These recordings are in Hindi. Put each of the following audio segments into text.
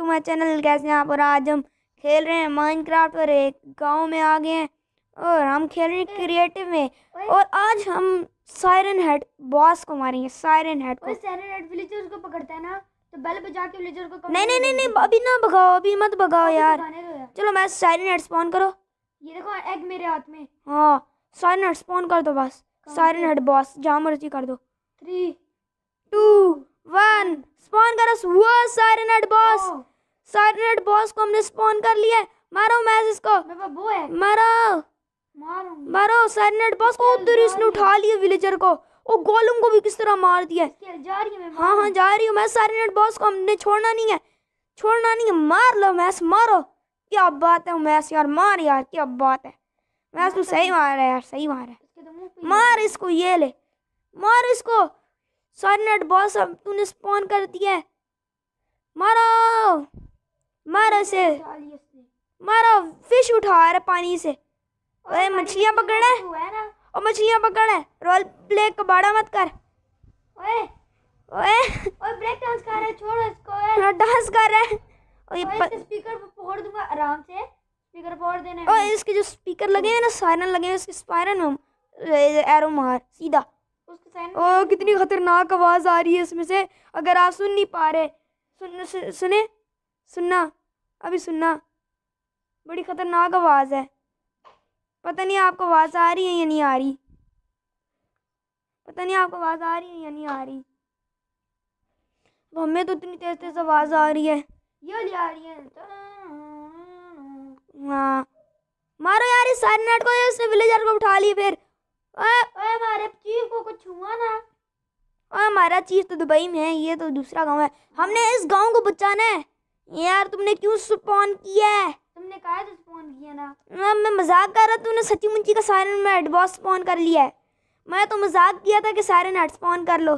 टू माई चैनल कैसे हैं आप और आज हम खेल रहे हैं माइनक्राफ्ट और एक गांव में आ गए हैं और हम खेल रहे हैं क्रिएटिव में और आज हम सायरन हेड बॉस को मारेंगे सायरन हेड को सायरन हेड विलेजर्स को पकड़ता है ना तो बेल बजा के विलेजर को नहीं नहीं नहीं नहीं अभी ना भगाओ अभी मत भगाओ यार चलो मैं सायरन हेड स्पॉन करो ये देखो एग मेरे हाथ में हाँ सायरन हेड स्पॉन कर दो बस सायरन हेड बॉस जहाँ मर्जी कर दो थ्री टू वन स्पॉन करो वो साइरेनेट बॉस साइरेनेट बॉस को हमने स्पॉन कर लिया मारो मैस इसको मारो मारो साइरेनेट बॉस को उधर इसने उठा लिया विलेजर को और गोलम को भी किस तरह मार दिया जा रही है हाँ हाँ जा रही हूँ मैं सारे नेट बॉस को हमने छोड़ना नहीं है छोड़ना नहीं है मार लो मैस मारो क्या बात है मैस यार मार यार क्या बात है मैस तू तो सही मार रहा है यार सही मार रहा है तो मार इसको ये ले मार इसको सारे नट बॉस अब तूने स्पॉन कर दिया है मारो मारो से मारो फिश उठा रहा पानी से अरे मछलियाँ पकड़ है और मछलियाँ पकड़ है रोल प्ले कबाड़ा मत कर ओए ओए ओए ब्रेक डांस कर रहा है छोड़ इसको यार डांस कर रहा है ओए इसके स्पीकर पर फोड़ दूंगा आराम से स्पीकर फोड़ देना ओए इसके जो स्पीकर लगे हैं ना सायरन लगे हैं इसके स्पायरन में एरो मार सीधा ओ कितनी खतरनाक आवाज़ आ रही है इसमें से अगर आप सुन नहीं पा रहे सुन सुने सुनना अभी सुनना बड़ी ख़तरनाक आवाज़ है पता नहीं आपको आवाज़ आ रही है या नहीं आ रही पता नहीं आपको आवाज़ आ रही है या नहीं आ रही हमें तो इतनी तेज़ तेज़ आवाज़ आ रही है ये आ रही है हाँ। मारो यार इस सारे नाट को इस विलेजर को उठा लिए फिर ओए हमारे चीफ को कुछ हुआ ना और हमारा चीफ तो दुबई में है ये तो दूसरा गांव है हमने इस गांव को बचाना है यार तुमने क्यों स्पॉन किया है तुमने कहा तो स्पॉन किया ना मैं, मैं मजाक कर रहा तूने सच्ची मुंची का सारे में बॉस स्पॉन कर लिया है मैं तो मजाक किया था कि सारे नेट स्पॉन कर लो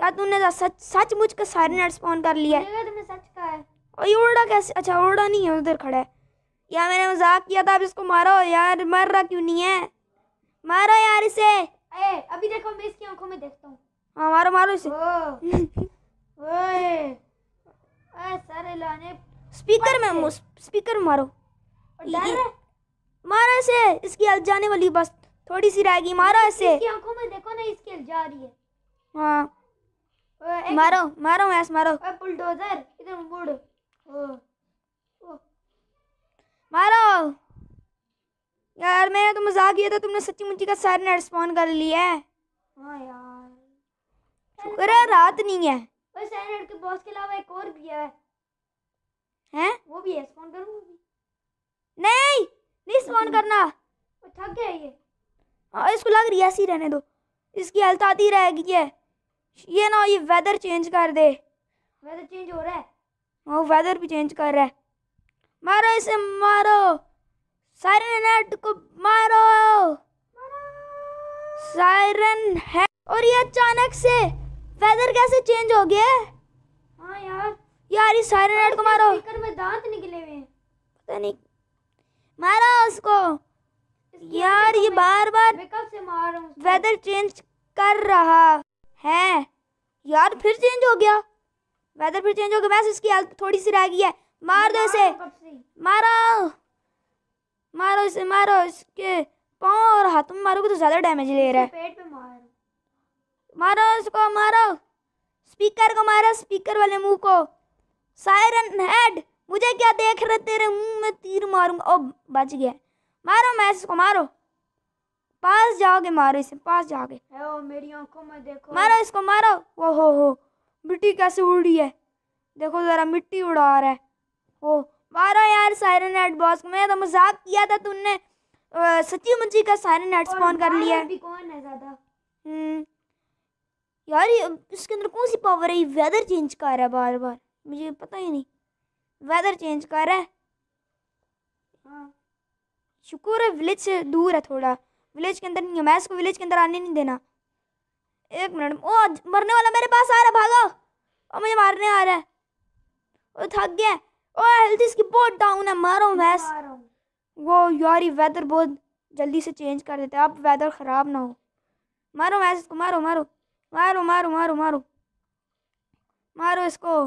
यार तूने तो सच सच मुझ का सारे नेट स्पॉन कर लिया है तुमने सच कहा है और ये उड़ा कैसे अच्छा उड़ा नहीं है उधर खड़ा है यार मैंने मजाक किया था अब इसको मारो यार मर रहा क्यों नहीं है मारो यार इसे ए, अभी देखो मैं इसकी आंखों में देखता हूँ हाँ मारो मारो इसे सारे लाने स्पीकर में स्पीकर मारो मारा इसे इसकी हल जाने वाली बस थोड़ी सी रहेगी मारा इसे इसकी आंखों में देखो ना इसकी हल जा रही है हाँ मारो मारो मैस मारो बुलडोजर इधर मुड़ मारो यार मैंने तो मजाक किया था तुमने सच्ची मुच्ची का सारे नेट स्पॉन कर लिया है हाँ यार अरे रात नहीं है और सैनड के बॉस के अलावा एक और भी है हैं वो भी है स्पॉन करूं नहीं नहीं स्पॉन करना थक गया ये हां इसको लग रही ऐसी रहने दो इसकी हालत आती रहेगी ये ये ना ये वेदर चेंज कर दे वेदर चेंज हो रहा है हाँ वेदर भी चेंज कर रहा है मारो इसे मारो सायरन हेड को मारो सायरन है और ये अचानक से वेदर कैसे चेंज हो गया हाँ यार यार ये सायरन हेड को मारो में दांत निकले हुए पता नहीं मारो उसको यार ये बार बार से मार वेदर चेंज कर रहा है यार फिर चेंज हो गया वेदर फिर चेंज हो गया वैसे इसकी हेल्थ थोड़ी सी रह गई है मार दो इसे मारो मारो इसे मारो इसके पाँव और हाथों में मारोगे तो ज़्यादा डैमेज ले रहा है पेट पे मारो मारो इसको मारो स्पीकर को मारो स्पीकर वाले मुंह को सायरन हेड मुझे क्या देख रहे तेरे मुंह में तीर मारूंगा ओ बच गया मारो मैं इसको मारो पास जाओगे मारो इसे पास जाओगे ओ मेरी आंखों में देखो मारो इसको मारो वो हो हो मिट्टी कैसे उड़ी है देखो ज़रा मिट्टी उड़ा रहा है ओह मारो यार सायरन हेड बॉस को मैं तो मजाक किया था तुमने सची मुची का सायरन हेड स्पॉन कर लिया है कौन है ज़्यादा हम्म। यार ये इसके अंदर कौन सी पावर है ये वेदर चेंज कर रहा है बार बार मुझे पता ही नहीं वेदर चेंज कर रहा है हाँ। शुक्र है विलेज से दूर है थोड़ा विलेज के अंदर नहीं है मैं इसको विलेज के अंदर आने नहीं देना एक मिनट ओ मरने वाला मेरे पास आ रहा भागो और मुझे मारने आ रहा है वो थक गया ओए हेल्थ इसकी बहुत डाउन है मारो भैंस वो यार ये वेदर बहुत जल्दी से चेंज कर देते हैं अब वेदर ख़राब ना हो मारो भैंस इसको मारो मारो मारो मारो मारो मारो मारो इसको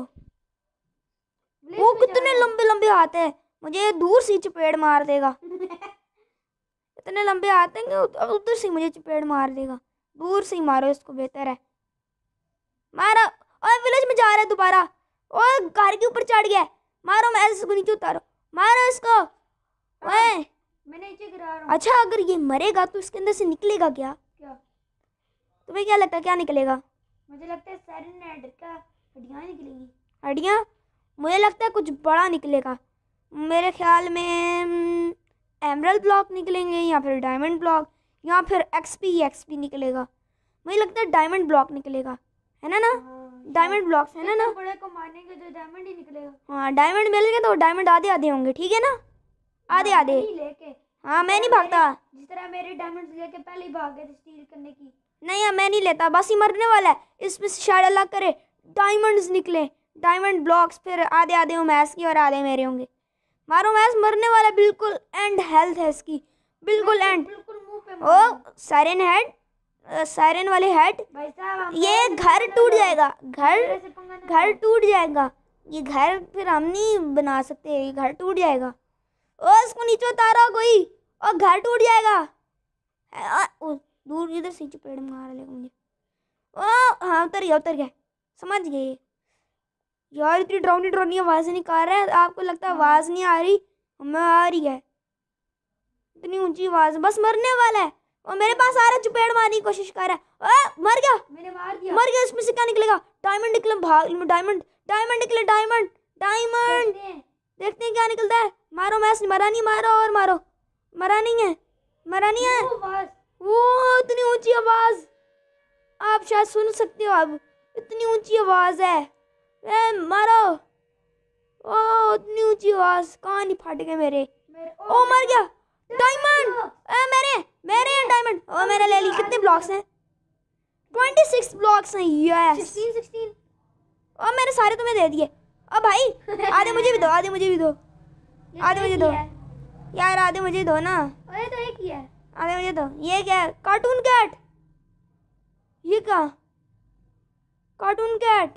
वो कितने लंबे लंबे हाथ है मुझे दूर से चपेड़ मार देगा इतने लंबे हाथ हैं कि उधर से मुझे चपेड़ मार देगा दूर से ही मारो इसको बेहतर है मारा और विलेज में जा रहा है दोबारा और घर के ऊपर चढ़ गया मारो मैं इसको नीचे उतारो मारो इसको हाँ, ओए मैंने नीचे गिरा रहा हूं अच्छा अगर ये मरेगा तो इसके अंदर से निकलेगा क्या क्या तुम्हें क्या लगता है क्या निकलेगा मुझे लगता है सारे नेडर का हड्डियां निकलेंगी हड्डियां मुझे लगता है कुछ बड़ा निकलेगा मेरे ख्याल में एमरल ब्लॉक निकलेंगे या फिर डायमंड ब्लॉक या फिर एक्सपी एक्सपी निकलेगा मुझे लगता है डायमंड ब्लॉक निकलेगा है ना ना हाँ। डायमंड ब्लॉक्स है ना ना बड़े को मारेंगे हाँ, तो डायमंड ही निकलेगा हाँ डायमंड मिल गए तो डायमंड आधे आधे होंगे ठीक है ना हाँ, आधे आधे लेके हाँ मैं नहीं भागता जिस तरह मेरे डायमंड लेके पहले ही भाग गए थे स्टील करने की नहीं यार मैं नहीं लेता बस ही मरने वाला है इसमें से शायद अल्लाह करे डायमंड्स निकले डायमंड ब्लॉक्स फिर आधे आधे हो मैस की और आधे मेरे होंगे मारो मैस मरने वाला बिल्कुल एंड हेल्थ है इसकी बिल्कुल and oh siren head siren वाले हेड ये तो घर टूट जाएगा घर घर टूट जाएगा ये घर फिर हम नहीं बना सकते ये घर टूट जाएगा ओ इसको नीचे उतारा कोई और घर टूट जाएगा आ, ओ, दूर इधर से पेड़ मार लेगा मुझे ओ हाँ उतर गया उतर गया समझ गए यार इतनी ड्रोनी ड्रोनी आवाज़ नहीं कर रहा है आपको लगता है हाँ। आवाज़ नहीं आ रही हमें आ रही है इतनी ऊंची आवाज़ बस मरने वाला है वो मेरे पास आ रहा है चुपेड़ मारने की कोशिश कर रहा है मर गया मैंने मार दिया मर गया इसमें से क्या निकलेगा डायमंड निकले भाग डायमंड डायमंड निकले डायमंड डायमंड देखते हैं क्या निकलता है मारो मैस मरा नहीं मारो और मारो मरा नहीं है मरा नहीं है वो इतनी ऊंची आवाज आप शायद सुन सकते हो अब इतनी ऊंची आवाज है ए, मारो ओ इतनी ऊंची आवाज कहाँ नहीं फट गए मेरे ओ मर गया डायमंड मेरे मेरे डायमंड और मैंने ले ली कितने ब्लॉक्स हैं 26 ब्लॉक्स हैं यस 16 16 और मैंने सारे तुम्हें दे दिए अब भाई आधे मुझे भी दो आधे मुझे भी दो तो आधे मुझे दो यार आधे मुझे दो ना अरे तो एक ही है आधे मुझे दो ये क्या है कार्टून कैट ये क्या कार्टून कैट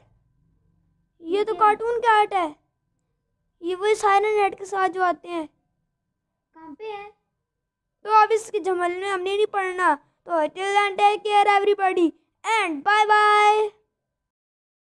ये तो कार्टून कैट है ये वो सारे नेट के साथ जो आते हैं कहाँ पे है तो अब इसके झमल में हमने नहीं पढ़ना तो till end take care everybody and bye bye